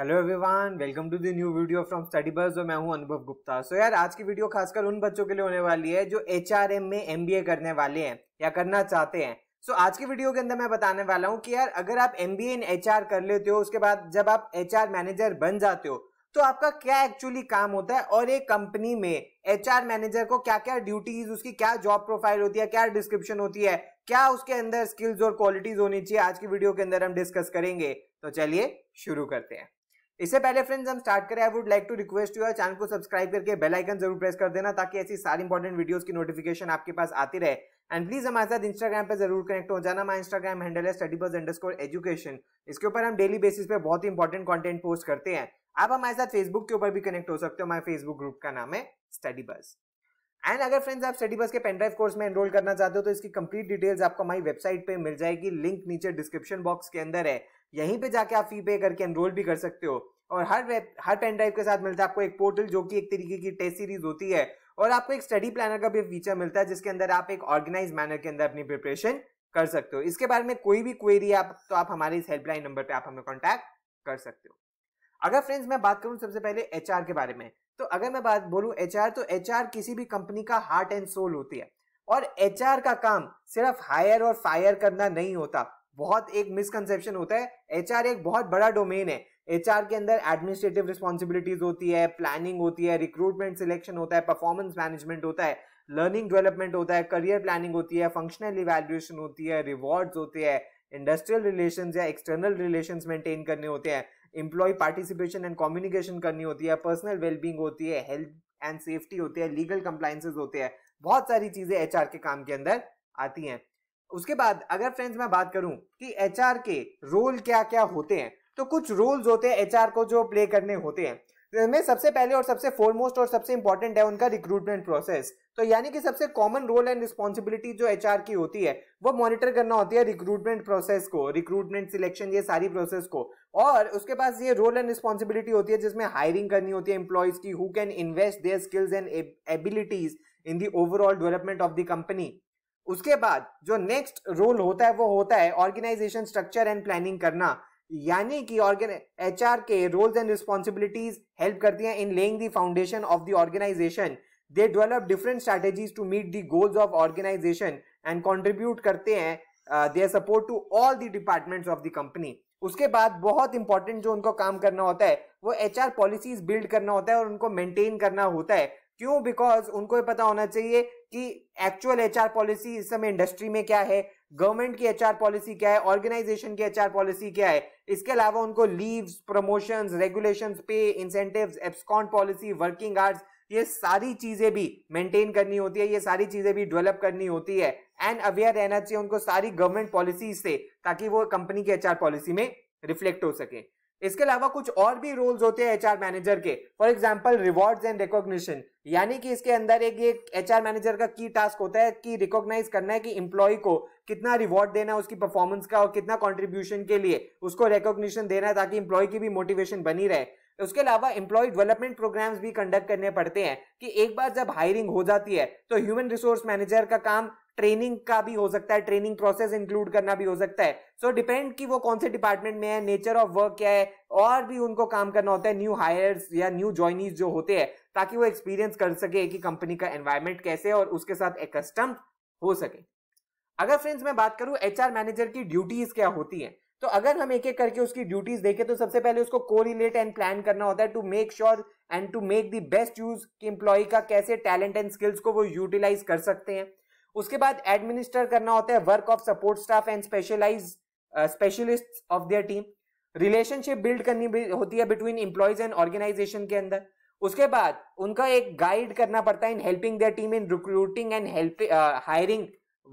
hello everyone welcome to the new video from study bus और मैं हूं अनुभव गुप्ता सो so यार आज की वीडियो खासकर उन बच्चों के लिए होने वाली है जो एच में एम करने वाले हैं या करना चाहते हैं सो so, आज की वीडियो के अंदर मैं बताने वाला हूं कि यार अगर आप एम बी इन एच कर लेते हो उसके बाद जब आप एच मैनेजर बन जाते हो तो आपका क्या एक्चुअली काम होता है और एक कंपनी में एच मैनेजर को क्या क्या ड्यूटीज उसकी क्या जॉब प्रोफाइल होती है क्या डिस्क्रिप्शन होती है क्या उसके अंदर स्किल्स और क्वालिटीज होनी चाहिए आज की वीडियो के अंदर हम डिस्कस करेंगे तो चलिए शुरू करते हैं इससे पहले फ्रेंड्स हम स्टार्ट करें I would like to request you channel को सब्सक्राइब करके बेल आइकन जरूर प्रेस कर देना ताकि ऐसी सारी इंपॉर्टेंट वीडियोस की नोटिफिकेशन आपके पास आती रहे एंड प्लीज हमारे साथ इंस्टाग्राम पर जरूर कनेक्ट हो जाना हमारा इंस्टाग्राम हैंडल है स्टडी बस स्कोर एजुकेशन इसके ऊपर हम डेली बेसिस पे बहुत ही इंपॉर्टेंट कॉन्टेंट पोस्ट करते हैं आप हमारे साथ फेसबुक के ऊपर भी कनेक्ट हो सकते हो हमारे फेसबुक ग्रुप का नाम है स्टडी बस एंड अगर फ्रेंड्स आप स्टडी बस के पेनड्राइव कोर्स में एनरोल करना चाहते हो तो इसकी कंप्लीट डिटेल्स आपको हमारी वेबसाइट पे मिल जाएगी लिंक नीचे डिस्क्रिप्शन बॉक्स के अंदर है यहीं पे जाके आप फी पे करके एनरोल भी कर सकते हो और हर वेब हर पेन ड्राइव के साथ मिलता है आपको एक पोर्टल जो कि एक तरीके की टेस्ट सीरीज होती है और आपको एक स्टडी प्लानर का भी फीचर मिलता है जिसके अंदर आप एक ऑर्गेनाइज मैनर के अंदर अपनी प्रिपरेशन कर सकते हो इसके बारे में कोई भी क्वेरी आप तो आप हमारे इस हेल्पलाइन नंबर पर आप हमें कॉन्टैक्ट कर सकते हो अगर फ्रेंड्स मैं बात करूं सबसे पहले एच के बारे में तो अगर मैं बात बोलूं एच तो एच किसी भी कंपनी का हार्ट एंड सोल होती है और एच का काम सिर्फ हायर और फायर करना नहीं होता बहुत एक मिसकंसेप्शन होता है एच एक बहुत बड़ा डोमेन है एच के अंदर एडमिनिस्ट्रेटिव रिस्पॉन्सिबिलिटीज होती है प्लानिंग होती है रिक्रूटमेंट सिलेक्शन होता है परफॉर्मेंस मैनेजमेंट होता है लर्निंग डेवलपमेंट होता है करियर प्लानिंग होती है फंक्शनल इवेल्युएशन होती है रिवॉर्ड्स होते हैं इंडस्ट्रियल रिलेशन या एक्सटर्नल रिलेशन मेंटेन करने होते हैं इंप्लॉय पार्टिसिपेशन एंड कम्युनिकेशन करनी होती है पर्सनल वेलबींग होती है हेल्थ एंड सेफ्टी होती है लीगल कंप्लाइंसेज होते हैं बहुत सारी चीजें एच के काम के अंदर आती हैं उसके बाद अगर फ्रेंड्स मैं बात करूं कि एच के रोल क्या क्या होते हैं तो कुछ रोल्स होते हैं एच को जो प्ले करने होते हैं तो में सबसे पहले और सबसे फोरमोस्ट और सबसे इंपॉर्टेंट है उनका रिक्रूटमेंट प्रोसेस तो यानी कि सबसे कॉमन रोल एंड रिस्पॉन्सिबिलिटी जो एच की होती है वो मॉनिटर करना होती है रिक्रूटमेंट प्रोसेस को रिक्रूटमेंट सिलेक्शन ये सारी प्रोसेस को और उसके पास ये रोल एंड रिस्पॉन्सिबिलिटी होती है जिसमें हायरिंग करनी होती है एम्प्लॉयज की who can invest their skills and abilities in the overall development of the company उसके बाद जो नेक्स्ट रोल होता है वो होता है ऑर्गेनाइजेशन स्ट्रक्चर एंड प्लानिंग करना यानी कि एच आर के रोल्स एंड रिस्पॉन्सिबिलिटीज हेल्प करती हैं in laying the foundation of the organisation they develop different strategies to meet the goals of organisation and contribute करते हैं they support to all the departments of the company उसके बाद बहुत important जो उनको काम करना होता है वो एच आर पॉलिसीज बिल्ड करना होता है और उनको मेंटेन करना होता है क्यों बिकॉज उनको ये पता होना चाहिए कि एक्चुअल एच पॉलिसी इस समय इंडस्ट्री में क्या है गवर्नमेंट की एच पॉलिसी क्या है ऑर्गेनाइजेशन की एच पॉलिसी क्या है इसके अलावा उनको leaves promotions regulations pay incentives एप्सकॉन पॉलिसी वर्किंग आर्ट्स ये सारी चीजें भी मेंटेन करनी होती है ये सारी चीजें भी डेवलप करनी होती है एंड अवेयर रहना चाहिए उनको सारी गवर्नमेंट पॉलिसी से ताकि वो कंपनी के एचआर पॉलिसी में रिफ्लेक्ट हो सके इसके अलावा कुछ और भी रोल्स होते हैं एचआर मैनेजर के for example rewards and recognition यानी कि इसके अंदर एक ये एचआर मैनेजर का की टास्क होता है कि रिकॉग्नाइज करना है कि इम्प्लॉय को कितना रिवॉर्ड देना है उसकी परफॉर्मेंस का और कितना कॉन्ट्रीब्यूशन के लिए उसको रिकॉग्निशन देना है ताकि इम्प्लॉय की भी मोटिवेशन बनी रहे उसके अलावा एम्प्लॉय डेवलपमेंट प्रोग्राम्स भी कंडक्ट करने पड़ते हैं कि एक बार जब हायरिंग हो जाती है तो ह्यूमन रिसोर्स मैनेजर का काम ट्रेनिंग का भी हो सकता है ट्रेनिंग प्रोसेस इंक्लूड करना भी हो सकता है सो so, डिपेंड कि वो कौन से डिपार्टमेंट में है नेचर ऑफ वर्क क्या है और भी उनको काम करना होता है न्यू हायर्स या न्यू ज्वाइनीज जो होते हैं ताकि वो एक्सपीरियंस कर सके कि कंपनी का एनवायरमेंट कैसे और उसके साथ एकस्टम हो सके अगर फ्रेंड्स मैं बात करूं एच मैनेजर की ड्यूटीज क्या होती है तो अगर हम एक एक करके उसकी ड्यूटीज देखें तो सबसे पहले उसको कोरिलेट एंड प्लान करना होता है to make sure and to make the best use कि एम्प्लॉय का कैसे टैलेंट एंड स्किल्स को वो यूटिलाइज कर सकते हैं उसके बाद एडमिनिस्टर करना होता है work of support staff and specialize specialist of their team relationship build करनी होती है बिटवीन इंप्लॉयज एंड ऑर्गेनाइजेशन के अंदर उसके बाद उनका एक गाइड करना पड़ता है in helping their team in recruiting and hiring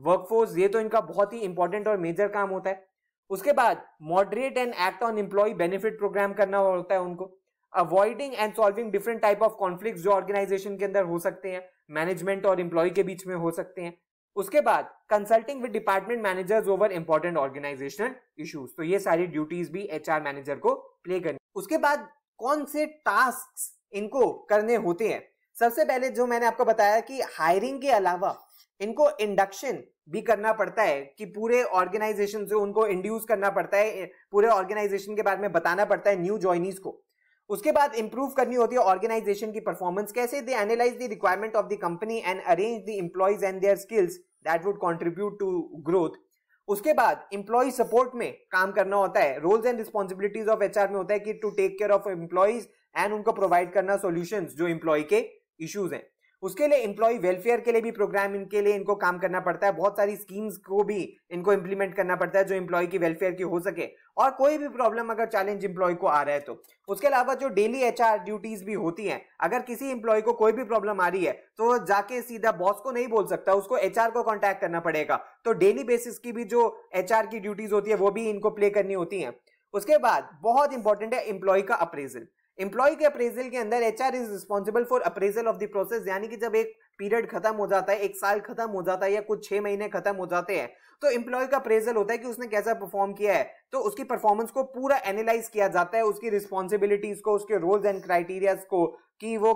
workforce ये तो इनका बहुत ही इंपॉर्टेंट और मेजर काम होता है उसके बाद moderate and act on employee benefit program करना होता है उनको avoiding and solving different type of conflict जो ऑर्गेनाइजेशन के अंदर हो सकते हैं मैनेजमेंट और इम्प्लॉय के बीच में हो सकते हैं उसके बाद consulting with department managers over important organizational issues तो ये सारी ड्यूटीज भी एचआर मैनेजर को प्ले करनी उसके बाद कौन से टास्क इनको करने होते हैं सबसे पहले जो मैंने आपको बताया कि हायरिंग के अलावा इनको इंडक्शन भी करना पड़ता है कि पूरे ऑर्गेनाइजेशन से उनको इंड्यूस करना पड़ता है पूरे ऑर्गेनाइजेशन के बारे में बताना पड़ता है न्यू ज्वाइनीज को उसके बाद इंप्रूव करनी होती है ऑर्गेनाइजेशन की परफॉर्मेंस कैसे they analyze the requirement of the company and arrange the employees and their skills that would contribute to growth उसके बाद इम्प्लॉय सपोर्ट में काम करना होता है roles and responsibilities of R में होता है कि to take care of employees and उनको प्रोवाइड करना सोल्यूशन जो इम्प्लॉय के इश्यूज हैं उसके लिए इंप्लॉई वेलफेयर के लिए भी प्रोग्राम इनके लिए इनको काम करना पड़ता है बहुत सारी स्कीम्स को भी इनको इम्प्लीमेंट करना पड़ता है जो एम्प्लॉय की वेलफेयर की हो सके और कोई भी प्रॉब्लम अगर चैलेंज इंप्लॉय को आ रहा है तो उसके अलावा जो डेली एच ड्यूटीज भी होती हैं अगर किसी एम्प्लॉय को कोई भी प्रॉब्लम आ रही है तो जाके सीधा बॉस को नहीं बोल सकता उसको एच को कॉन्टैक्ट करना पड़ेगा तो डेली बेसिस की भी जो एच की ड्यूटीज होती है वो भी इनको प्ले करनी होती है उसके बाद बहुत इंपॉर्टेंट है एम्प्लॉय का अप्रेजल एम्प्लॉय के अप्रेजल के अंदर H R is responsible for appraisal of the process यानी कि जब एक पीरियड खत्म हो जाता है एक साल खत्म हो जाता है या कुछ छह महीने खत्म हो जाते हैं तो एम्प्लॉय का अप्रेजल होता है कि उसने कैसा परफॉर्म किया है तो उसकी परफॉर्मेंस को पूरा एनालाइज किया जाता है उसकी रिस्पॉन्सिबिलिटीज को उसके रोल्स एंड क्राइटेरियाज को कि वो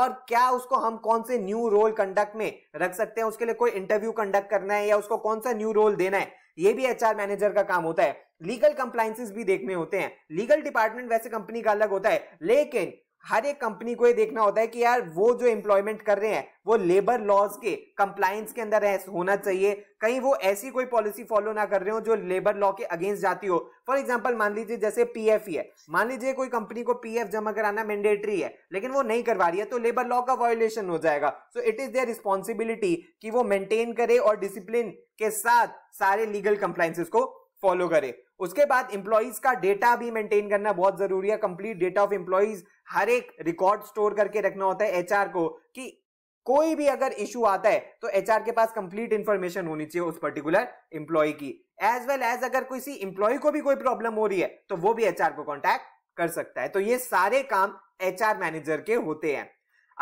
और क्या उसको हम कौन से न्यू रोल कंडक्ट में रख सकते हैं उसके लिए कोई इंटरव्यू कंडक्ट करना है या उसको कौन सा न्यू रोल देना है ये भी एचआर मैनेजर का काम होता है लीगल कंप्लाइंसिस भी देखने होते हैं लीगल डिपार्टमेंट वैसे कंपनी का अलग होता है लेकिन हर एक कंपनी को ये देखना होता है कि यार वो जो एम्प्लॉयमेंट कर रहे हैं वो लेबर लॉज के कंप्लाइंस के अंदर होना चाहिए कहीं वो ऐसी कोई पॉलिसी फॉलो ना कर रहे हो जो लेबर लॉ के अगेंस्ट जाती हो फॉर एग्जाम्पल मान लीजिए जैसे पीएफ ही है मान लीजिए कोई कंपनी को पीएफ जमा कराना मैंडेटरी है लेकिन वो नहीं करवा रही है तो लेबर लॉ का वायोलेशन हो जाएगा so it is their responsibility कि वो मेंटेन करे और डिसिप्लिन के साथ सारे लीगल कंप्लाइंसेस को फॉलो करे उसके बाद इंप्लॉइज का डेटा भी मेंटेन करना बहुत जरूरी है कंप्लीट डेटा ऑफ इंप्लॉइज हर एक रिकॉर्ड स्टोर करके रखना होता है एचआर को कि कोई भी अगर इशू आता है तो एचआर के पास कंप्लीट इंफॉर्मेशन होनी चाहिए उस पर्टिकुलर इंप्लॉय की एज वेल एज अगर किसी इंप्लॉय को भी कोई प्रॉब्लम हो रही है तो वो भी एचआर को कॉन्टैक्ट कर सकता है तो ये सारे काम एचआर मैनेजर के होते हैं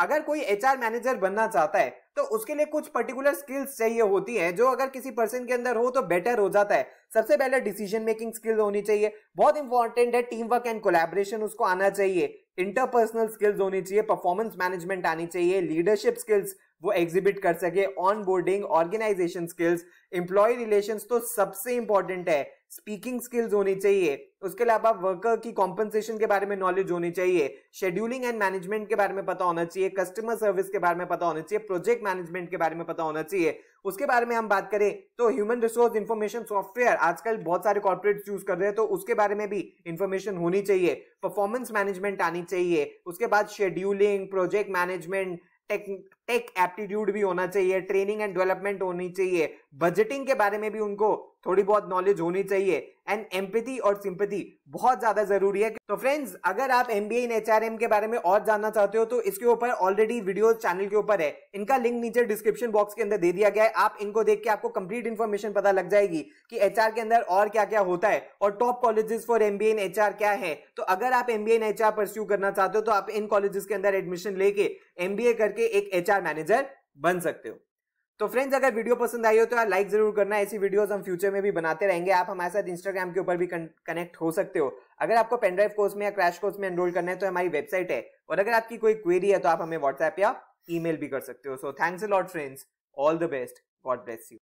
अगर कोई आर मैनेजर बनना चाहता है तो उसके लिए कुछ पर्टिकुलर स्किल्स चाहिए होती हैं जो अगर किसी पर्सन के अंदर हो तो बेटर हो जाता है सबसे पहले डिसीजन मेकिंग स्किल्स होनी चाहिए बहुत इंपॉर्टेंट है टीम वर्क एंड कोलेबरेशन उसको आना चाहिए इंटरपर्सनल स्किल्स होनी चाहिए परफॉर्मेंस मैनेजमेंट आनी चाहिए लीडरशिप स्किल्स वो एग्जिबिट कर सके onboarding organization skills employee relation तो सबसे इंपॉर्टेंट है स्पीकिंग स्किल्स होनी चाहिए उसके अलावा वर्कर की कॉम्पनसेशन के बारे में नॉलेज होनी चाहिए शेड्यूलिंग एंड मैनेजमेंट के बारे में पता होना चाहिए कस्टमर सर्विस के बारे में पता होना चाहिए प्रोजेक्ट मैनेजमेंट के बारे में पता होना चाहिए उसके बारे में हम बात करें तो ह्यूमन रिसोर्स इन्फॉर्मेशन सॉफ्टवेयर आजकल बहुत सारे कॉर्पोरेट यूज कर रहे हैं तो उसके बारे में भी इन्फॉर्मेशन होनी चाहिए परफॉर्मेंस मैनेजमेंट आनी चाहिए उसके बाद scheduling project management tech aptitude भी होना चाहिए ट्रेनिंग एंड डेवलपमेंट होनी चाहिए बजटिंग के बारे में भी उनको थोड़ी बहुत नॉलेज होनी चाहिए एंड एम्पथी और सिंपथी बहुत ज्यादा जरूरी है तो फ्रेंड्स अगर आप एम एमबीए इन एम के बारे में और जानना चाहते हो तो इसके ऊपर ऑलरेडी वीडियो चैनल के ऊपर है इनका लिंक नीचे डिस्क्रिप्शन बॉक्स के अंदर दे दिया गया है आप इनको देख के आपको कंप्लीट इन्फॉर्मेशन पता लग जाएगी कि एचआर के अंदर और क्या क्या होता है और top colleges for M MBA in R क्या है तो अगर आप M MBA in R pursue करना चाहते हो तो आप इन कॉलेजेस के अंदर एडमिशन लेके एम बी ए करके एक एच एचआर मैनेजर बन सकते हो तो फ्रेंड्स अगर वीडियो पसंद आई हो तो यार लाइक जरूर करना ऐसी वीडियोस हम फ्यूचर में भी बनाते रहेंगे आप हमारे साथ इंस्टाग्राम के ऊपर भी कनेक्ट हो सकते हो अगर आपको पेनड्राइव कोर्स में या क्रैश कोर्स में एनरोल करना है तो हमारी वेबसाइट है और अगर आपकी कोई क्वेरी है तो आप हमें व्हाट्सएप या ईमेल भी कर सकते हो so thanks a lot friends all the best God bless you